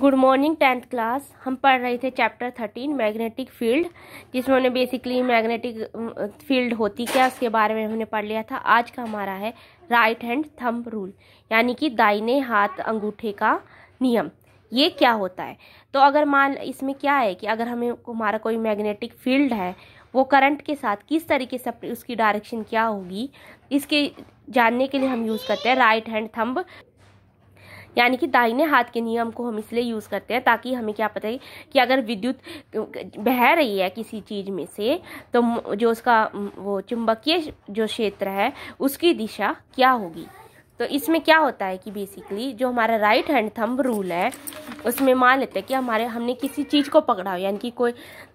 good morning tenth class हम पढ़ रहे थे चैप्टर थर्टीन मैग्नेटिक फील्ड जिसमें उन्हें बेसिकली मैग्नेटिक फील्ड होती क्या उसके बारे में हमने पढ़ लिया था आज का हमारा है राइट हैंड थंब रूल यानी कि दाहिने हाथ अंगूठे का नियम ये क्या होता है तो अगर मान इसमें क्या है कि अगर हमें हमारा कोई मैग्नेटिक फील्ड है वो करंट के साथ किस तरीके से उसकी डायरेक्शन क्या होगी इसके जानने के लिए हम यूज़ करते हैं राइट हैंड थंब यानी कि दाहिने हाथ के नियम को हम इसलिए यूज़ करते हैं ताकि हमें क्या पता है कि अगर विद्युत बह रही है किसी चीज़ में से तो जो उसका वो चुंबकीय जो क्षेत्र है उसकी दिशा क्या होगी तो इसमें क्या होता है कि बेसिकली जो हमारा राइट हैंड थंब रूल है उसमें मान लेते हैं कि हमारे हमने किसी चीज़ को पकड़ा हो यानी कि कोई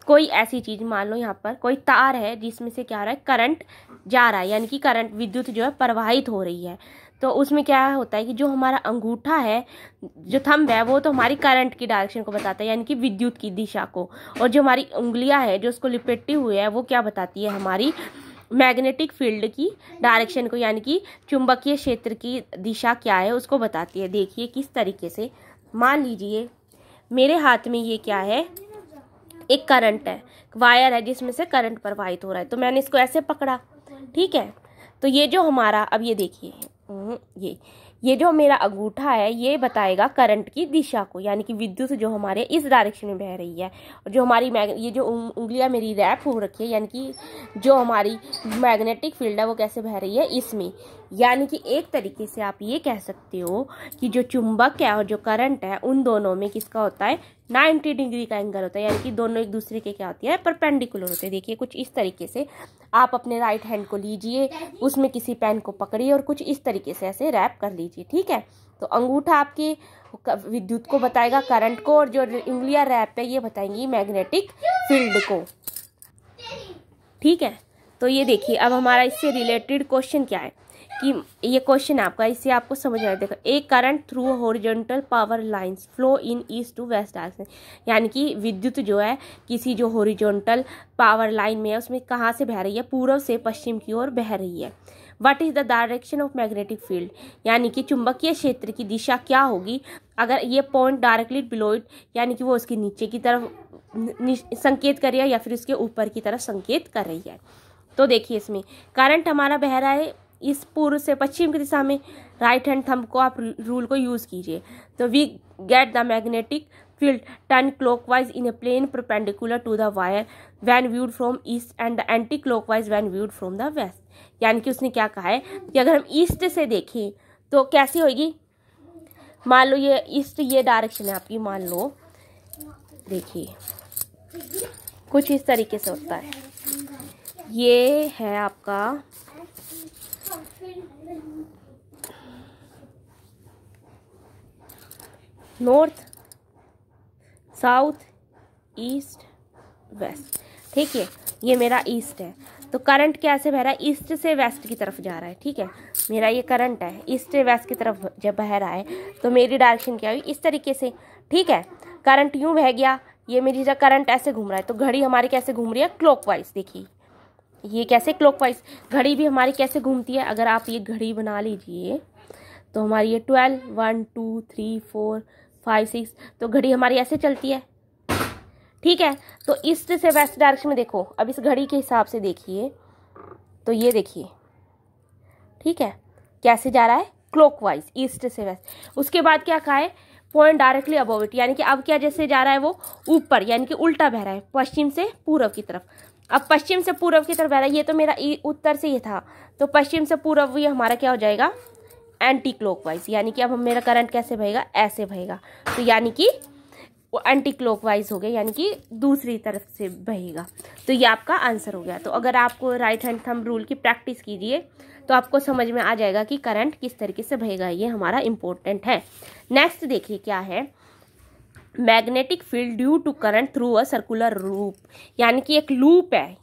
कोई ऐसी चीज़ मान लो यहाँ पर कोई तार है जिसमें से क्या हो रहा है करंट जा रहा है यानी कि करंट विद्युत जो है प्रवाहित हो रही है तो उसमें क्या होता है कि जो हमारा अंगूठा है जो थंब है वो तो हमारी करंट की डायरेक्शन को बताता है यानी कि विद्युत की दिशा को और जो हमारी उंगलियां है जो उसको लिपेटी हुई है वो क्या बताती है हमारी मैग्नेटिक फील्ड की डायरेक्शन को यानी कि चुंबकीय क्षेत्र की दिशा क्या है उसको बताती है देखिए किस तरीके से मान लीजिए मेरे हाथ में ये क्या है एक करंट है वायर है जिसमें से करंट प्रवाहित हो रहा है तो मैंने इसको ऐसे पकड़ा ठीक है तो ये जो हमारा अब ये देखिए हम्म, ये ये जो मेरा अंगूठा है ये बताएगा करंट की दिशा को यानी कि विद्युत जो हमारे इस डायरेक्शन में बह रही है और जो हमारी मैग ये जो उंगलियां मेरी रैप हो रखी है यानी कि जो हमारी मैग्नेटिक फील्ड है वो कैसे बह रही है इसमें यानी कि एक तरीके से आप ये कह सकते हो कि जो चुंबक है और जो करंट है उन दोनों में किसका होता है 90 डिग्री का एंगल होता है यानी कि दोनों एक दूसरे के क्या होती है परपेंडिकुलर होते हैं देखिए कुछ इस तरीके से आप अपने राइट हैंड को लीजिए उसमें किसी पेन को पकड़िए और कुछ इस तरीके से ऐसे रैप कर लीजिए ठीक है तो अंगूठा आपके विद्युत को बताएगा करंट को और जो इंग्लिया रैप है ये बताएंगी मैग्नेटिक फील्ड को ठीक है तो ये देखिए अब हमारा इससे रिलेटेड क्वेश्चन क्या है कि ये क्वेश्चन आपका इसे आपको समझ में देखो एक current through horizontal power lines flow in east to west direction यानी कि विद्युत जो है किसी जो हॉरिजॉन्टल पावर लाइन में है उसमें कहाँ से बह रही है पूर्व से पश्चिम की ओर बह रही है what is the direction of magnetic field यानी कि चुंबकीय क्षेत्र की दिशा क्या होगी अगर ये पॉइंट डायरेक्टली बिलो इट यानी कि वो उसके नीचे की तरफ संकेत कर रही है या फिर उसके ऊपर की तरफ संकेत कर रही है तो देखिए इसमें करंट हमारा बह रहा है इस पूर्व से पश्चिम की दिशा में राइट हैंड थंब को आप रूल को यूज़ कीजिए तो we get the magnetic field turn clockwise in a plane to the wire when viewed viewed east and the anticlockwise when viewed from the west यानी कि उसने क्या कहा है कि अगर हम ईस्ट से देखें तो कैसी होगी मान लो ये ईस्ट ये डायरेक्शन है आपकी मान लो देखिए कुछ इस तरीके से होता है ये है आपका नॉर्थ साउथ ईस्ट वेस्ट ठीक है ये मेरा ईस्ट है तो करंट कैसे बह रहा है ईस्ट से वेस्ट की तरफ जा रहा है ठीक है मेरा ये करंट है ईस्ट से वेस्ट की तरफ जब बह रहा है तो मेरी डायरेक्शन क्या हुई इस तरीके से ठीक है करंट यूँ बह गया ये मेरी जगह करंट ऐसे घूम रहा है तो घड़ी हमारी कैसे घूम रही है क्लॉक देखिए ये कैसे क्लॉक घड़ी भी हमारी कैसे घूमती है अगर आप ये घड़ी बना लीजिए तो हमारी ये twelve one two three four five six तो घड़ी हमारी ऐसे चलती है ठीक है तो ईस्ट से वेस्ट डायरेक्शन में देखो अब इस घड़ी के हिसाब से देखिए तो ये देखिए ठीक है कैसे जा रहा है क्लॉक ईस्ट से वेस्ट उसके बाद क्या कहा है पॉइंट डायरेक्टली अबोव इट यानी कि अब क्या जैसे जा रहा है वो ऊपर यानी कि उल्टा बह रहा है पश्चिम से पूर्व की तरफ अब पश्चिम से पूर्व की तरफ बह रहा है ये तो मेरा उत्तर से ही था तो पश्चिम से पूर्व ये हमारा क्या हो जाएगा एंटी क्लॉकवाइज यानी कि अब हम मेरा करंट कैसे बहेगा ऐसे बहेगा तो यानी कि वो एंटी क्लॉकवाइज हो गया यानी कि दूसरी तरफ से बहेगा तो ये आपका आंसर हो गया तो अगर आपको राइट हैंड थम रूल की प्रैक्टिस कीजिए तो आपको समझ में आ जाएगा कि करंट किस तरीके से बहेगा ये हमारा इम्पोर्टेंट है नेक्स्ट देखिए क्या है magnetic field due to current through a circular loop यानी कि एक लूप है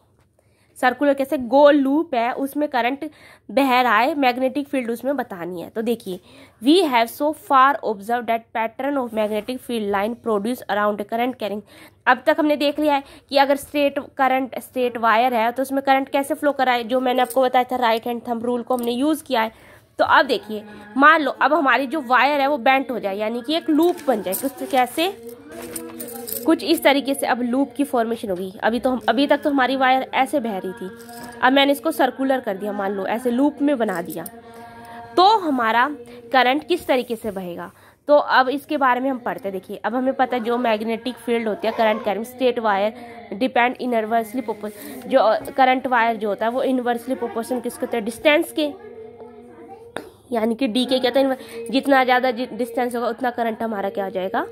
सर्कुलर कैसे गोल लूप है उसमें करंट बह रहा है मैग्नेटिक फील्ड उसमें बतानी है तो देखिए we have so far observe that pattern of magnetic field line produce around current carrying अब तक हमने देख लिया है कि अगर स्ट्रेट करंट स्ट्रेट वायर है तो उसमें करंट कैसे फ्लो कराए जो मैंने आपको बताया था राइट हैंड थम रूल को हमने यूज़ किया है तो अब देखिए मान लो अब हमारी जो वायर है वो बेंट हो जाए यानी कि एक लूप बन जाए तो कैसे कुछ इस तरीके से अब लूप की फॉर्मेशन होगी अभी तो हम अभी तक तो हमारी वायर ऐसे बह रही थी अब मैंने इसको सर्कुलर कर दिया मान लो ऐसे लूप में बना दिया तो हमारा करंट किस तरीके से बहेगा तो अब इसके बारे में हम पढ़ते देखिए अब हमें पता है जो मैग्नेटिक फील्ड होती है current carrying straight wire depend inversely proportion जो करंट वायर जो होता है वो इनवर्सली प्रोपोर्शन किसके होता हैं डिस्टेंस के यानी कि डी के होता है जितना ज़्यादा डिस्टेंस होगा उतना करंट हमारा क्या हो जाएगा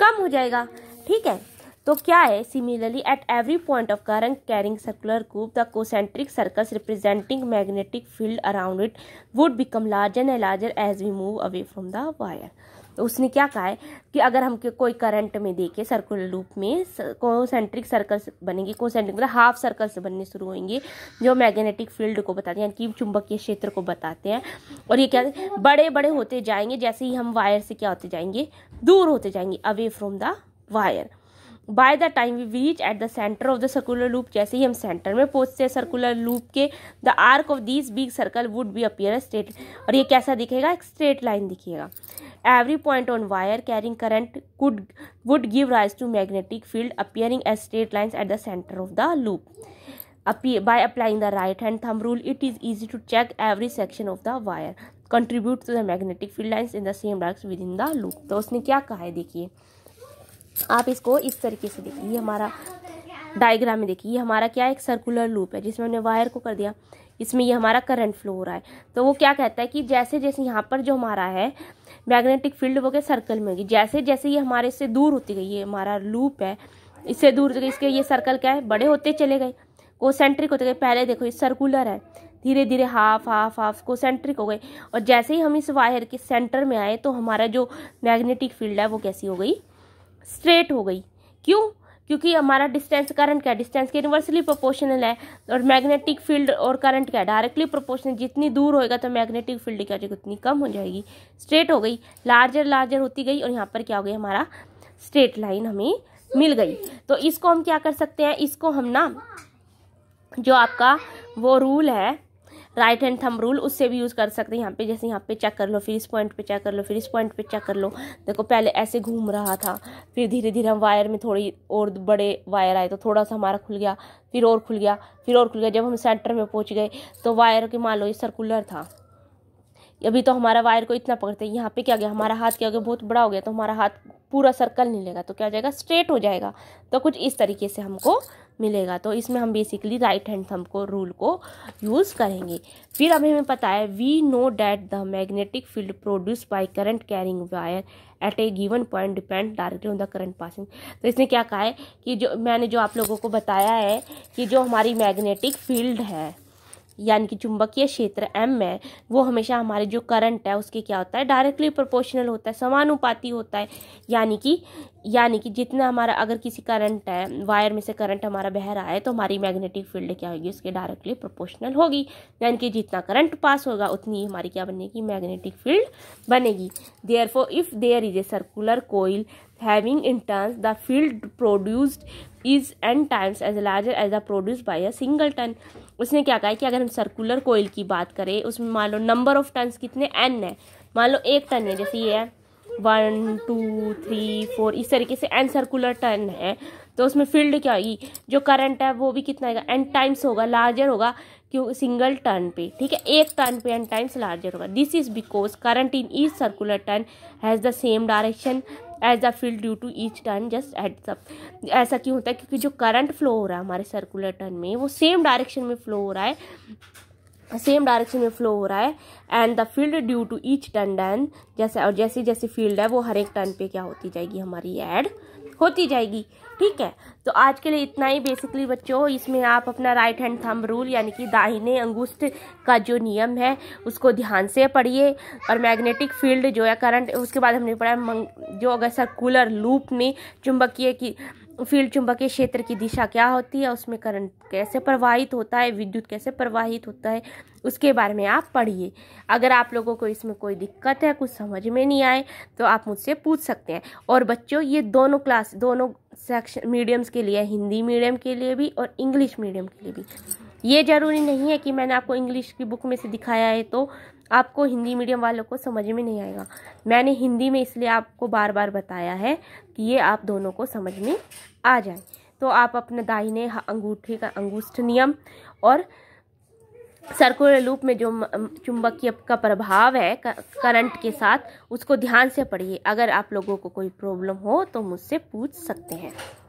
कम हो जाएगा ठीक है तो क्या है similarly at every point of current carrying circular group the concentric circles representing magnetic field around it would become larger and larger as we move away from the wire तो उसने क्या कहा है कि अगर हम कोई करंट में देखे सर्कुलर लूप में कोसेंट्रिक सर्कल्स बनेंगे कोसेंट्रिक मतलब हाफ सर्कल्स बनने शुरू होंगे जो मैग्नेटिक फील्ड को बताते हैं यानी कि चुंबकीय क्षेत्र को बताते हैं और ये क्या बड़े बड़े होते जाएंगे जैसे ही हम वायर से क्या होते जाएंगे दूर होते जाएंगे away from the wire by the time we reach at the centre of the circular loop जैसे ही हम सेंटर में पहुंचते हैं सर्कुलर लूप के the arc of this big circle would be appear straight और ये कैसा दिखेगा एक स्ट्रेट लाइन दिखेगा every point on wire carrying current could would give rise to magnetic field appearing as straight lines at the centre of the loop applying the right hand thumb rule it is easy to check every section of the wire contribute to the magnetic field lines in the same same within the loop तो उसने क्या कहा है देखिए आप इसको इस तरीके से देखिए ये हमारा डायग्राम में देखिए ये हमारा क्या है एक सर्कुलर लूप है जिसमें हमने वायर को कर दिया इसमें ये हमारा करंट फ्लो हो रहा है तो वो क्या कहता है कि जैसे जैसे यहाँ पर जो हमारा है मैग्नेटिक फील्ड वो क्या सर्कल में होगी जैसे जैसे ये हमारे से दूर होती गई ये हमारा लूप है इससे दूर होती गई इसके ये सर्कल क्या है बड़े होते चले गए कोसेंट्रिक होते गए पहले देखो ये सर्कुलर है धीरे धीरे हाफ हाफ हाफ कोसेंट्रिक हो गए और जैसे ही हम इस वायर के सेंटर में आए तो हमारा जो मैग्नेटिक फील्ड है वो कैसी हो गई स्ट्रेट हो गई क्यों क्योंकि हमारा डिस्टेंस करंट क्या डिस्टेंस के यूनिवर्सली प्रोपोर्शनल है और मैग्नेटिक फील्ड और करंट क्या डायरेक्टली प्रोपोर्शनल जितनी दूर होएगा तो मैग्नेटिक फील्ड क्या हो जाएगी उतनी कम हो जाएगी स्ट्रेट हो गई लार्जर लार्जर होती गई और यहाँ पर क्या हो गया हमारा स्ट्रेट लाइन हमें मिल गई तो इसको हम क्या कर सकते हैं इसको हम ना जो आपका वो रूल है राइट हैंड थम रूल उससे भी यूज़ कर सकते हैं यहाँ पे जैसे यहाँ पे चेक कर लो फिर इस पॉइंट पे चेक कर लो फिर इस पॉइंट पे चेक कर लो देखो पहले ऐसे घूम रहा था फिर धीरे धीरे हम वायर में थोड़ी और बड़े वायर आए तो थोड़ा सा हमारा खुल गया फिर और खुल गया फिर और खुल गया जब हम सेंटर में पहुँच गए तो वायर के मान लो ये सर्कुलर था अभी तो हमारा वायर को इतना पकड़ते हैं यहाँ पे क्या गया हमारा हाथ क्या गया बहुत बड़ा हो गया तो हमारा हाथ पूरा सर्कल नहीं लेगा तो क्या हो जाएगा स्ट्रेट हो जाएगा तो कुछ इस तरीके से हमको मिलेगा तो इसमें हम बेसिकली राइट हैंड थंब को रूल को यूज़ करेंगे फिर अभी हमें पता है we know that the magnetic field produce by current carrying wire at a given point depend directly on the current passing तो इसने क्या कहा है कि जो मैंने जो आप लोगों को बताया है कि जो हमारी मैग्नेटिक फील्ड है यानी कि चुंबकीय क्षेत्र एम है वो हमेशा हमारे जो करंट है उसके क्या होता है डायरेक्टली प्रोपोर्शनल होता है समानुपाती होता है यानी कि यानी कि जितना हमारा अगर किसी करंट है वायर में से करंट हमारा बह रहा है तो हमारी मैग्नेटिक फील्ड क्या होगी उसके डायरेक्टली प्रोपोर्शनल होगी यानी कि जितना करंट पास होगा उतनी ही हमारी क्या बनेगी मैग्नेटिक फील्ड बनेगी therefore if there is a circular coil having n turns the field produced is n times as larger as the produce by a single turn उसने क्या कहा है कि अगर हम सर्कुलर कोयल की बात करें उसमें मान लो नंबर ऑफ टर्न कितने एन है मान लो एक टन है जैसे ये है वन टू थ्री फोर इस तरीके से एन सर्कुलर टर्न है तो उसमें फील्ड क्या होगी जो करंट है वो भी कितना आएगा एन टाइम्स होगा लार्जर होगा क्यों सिंगल टर्न पे ठीक है एक टर्न पे एन टाइम्स लार्जर होगा this is because current in each circular turn has the same direction as the field due to each turn just at the ऐसा क्यों होता है क्योंकि जो करंट फ्लो हो रहा है हमारे सर्कुलर टर्न में वो सेम डायरेक्शन में फ्लो हो रहा है सेम डायरेक्शन में फ्लो हो रहा है and the field due to each turn then जैसे और जैसी जैसी फील्ड है वो हर एक टर्न पे क्या होती जाएगी हमारी ऐड होती जाएगी ठीक है तो आज के लिए इतना ही बेसिकली बच्चों इसमें आप अपना राइट हैंड थंब रूल यानी कि दाहिने अंगुष्ठ का जो नियम है उसको ध्यान से पढ़िए और मैग्नेटिक फील्ड जो है करंट उसके बाद हमने पढ़ा जो अगर सर्कुलर लूप में चुंबकीय की फील्ड चुंबकीय क्षेत्र की दिशा क्या होती है उसमें करंट कैसे प्रवाहित होता है विद्युत कैसे प्रवाहित होता है उसके बारे में आप पढ़िए अगर आप लोगों को इसमें कोई दिक्कत है कुछ समझ में नहीं आए तो आप मुझसे पूछ सकते हैं और बच्चों ये दोनों क्लास दोनों सेक्शन मीडियम्स के लिए हिंदी मीडियम के लिए भी और इंग्लिश मीडियम के लिए भी ये ज़रूरी नहीं है कि मैंने आपको इंग्लिश की बुक में से दिखाया है तो आपको हिंदी मीडियम वालों को समझ में नहीं आएगा मैंने हिंदी में इसलिए आपको बार बार बताया है कि ये आप दोनों को समझ में आ जाए तो आप अपने दाहिने अंगूठे का अंगूठ नियम और सर्कुलर लूप में जो चुंबकीय का प्रभाव है करंट के साथ उसको ध्यान से पढ़िए अगर आप लोगों को कोई प्रॉब्लम हो तो मुझसे पूछ सकते हैं